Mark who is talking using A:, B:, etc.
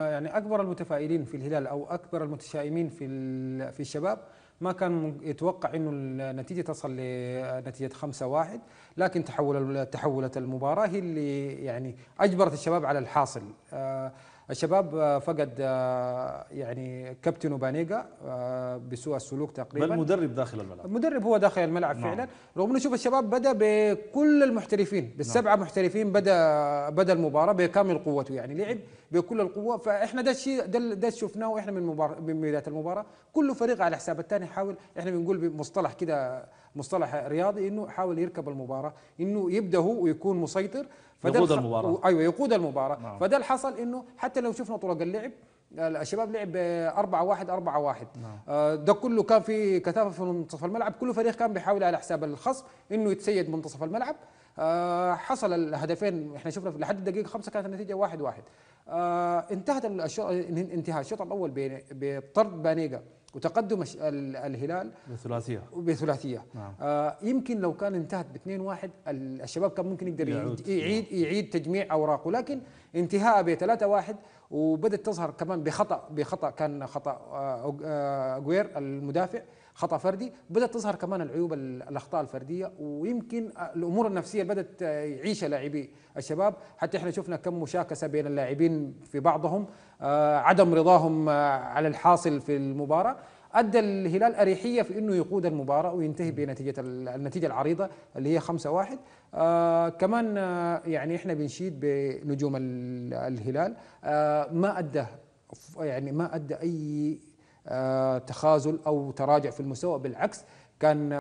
A: يعني اكبر المتفائلين في الهلال او اكبر المتشائمين في في الشباب ما كان يتوقع انه النتيجه تصل لنتيجه 5-1 لكن تحول تحولت المباراه هي اللي يعني اجبرت الشباب على الحاصل آه، الشباب آه، فقد آه، يعني كابتن بانيجا آه، بسوء السلوك تقريبا بل مدرب داخل الملعب المدرب هو داخل الملعب نعم. فعلا رغم انه شوف الشباب بدا بكل المحترفين نعم. بالسبعه نعم. محترفين بدا بدا المباراه بكامل قوته يعني لعب بكل القوه فاحنا ده الشيء ده, شفناه واحنا من مباراه من بدايه المباراه كل فريق على حساب الثاني حاول احنا بنقول بمصطلح كده مصطلح رياضي انه حاول يركب المباراه انه يبدا هو ويكون مسيطر فده يقود المباراه ايوه يقود المباراه نعم. فده اللي حصل انه حتى لو شفنا طرق اللعب الشباب لعب 4 1 4 1 ده كله كان في كثافه في منتصف الملعب كل فريق كان بيحاول على حساب الخصم انه يتسيد منتصف الملعب آه، حصل الهدفين احنا شفنا لحد الدقيقه 5 كانت النتيجه 1 1 آه، انتهت الشوط انتهى الشوط الاول بطرد بانيجا وتقدم الهلال بثلاثيه بثلاثيه نعم. آه يمكن لو كان انتهت ب 2-1 الشباب كان ممكن يقدر يعود يعيد يعيد تجميع اوراقه لكن انتهاء ب 3-1 وبدت تظهر كمان بخطا بخطا كان خطا آه آه المدافع خطا فردي بدات تظهر كمان العيوب الاخطاء الفرديه ويمكن الامور النفسيه اللي بدات يعيشها لاعبي الشباب حتى احنا شفنا كم مشاكسه بين اللاعبين في بعضهم آه، عدم رضاهم آه، على الحاصل في المباراه ادى الهلال اريحيه في انه يقود المباراه وينتهي بنتيجه النتيجه العريضه اللي هي 5-1 آه كمان آه يعني احنا بنشيد بنجوم الهلال آه ما ادى يعني ما ادى اي آه، تخاذل او تراجع في المستوى بالعكس كان